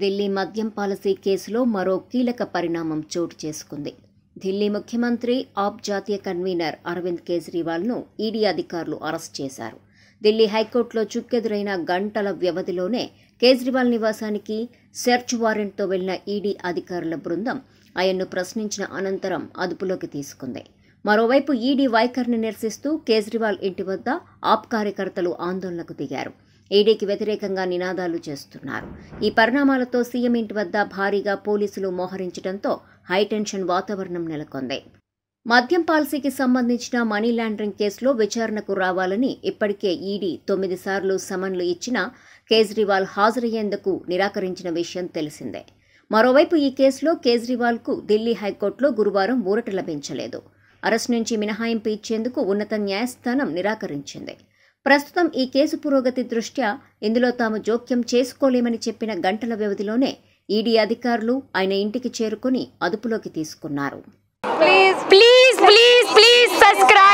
ఢిల్లీ మద్యం పాలసీ కేసులో మరో కీలక పరిణామం చోటు చేసుకుంది ఢిల్లీ ముఖ్యమంత్రి ఆప్ జాతీయ కన్వీనర్ అరవింద్ కేజ్రీవాల్ను ఈడీ అధికారులు అరెస్ట్ చేశారు ఢిల్లీ హైకోర్టులో చుక్కెదురైన గంటల వ్యవధిలోనే కేజ్రీవాల్ నివాసానికి సెర్చ్ వారెంట్తో వెళ్లిన ఈడీ అధికారుల బృందం ఆయన్ను ప్రశ్నించిన అనంతరం అదుపులోకి తీసుకుంది మరోవైపు ఈడీ వైఖరిని నిరసిస్తూ కేజ్రీవాల్ ఇంటి వద్ద ఆప్ కార్యకర్తలు ఆందోళనకు దిగారు ఈడీకి వ్యతిరేకంగా నినాదాలు చేస్తున్నారు ఈ పరిణామాలతో సీఎం ఇంటి వద్ద భారీగా పోలీసులు మోహరించడంతో హైటెన్షన్ వాతావరణం నెలకొంది మద్యం పాలసీకి సంబంధించిన మనీ లాండరింగ్ కేసులో విచారణకు రావాలని ఇప్పటికే ఈడీ తొమ్మిది సార్లు సమన్లు ఇచ్చిన కేజ్రీవాల్ హాజరయ్యేందుకు నిరాకరించిన విషయం తెలిసిందే మరోవైపు ఈ కేసులో కేజ్రీవాల్కు ఢిల్లీ హైకోర్టులో గురువారం ఊరట లభించలేదు అరెస్ట్ నుంచి మినహాయింపు ఇచ్చేందుకు ఉన్నత న్యాయస్థానం నిరాకరించింది ప్రస్తుతం ఈ కేసు పురోగతి దృష్ట్యా ఇందులో తాము జోక్యం చేసుకోలేమని చెప్పిన గంటల వ్యవధిలోనే ఈడీ అధికారులు ఆయన ఇంటికి చేరుకుని అదుపులోకి తీసుకున్నారు please please please please subscribe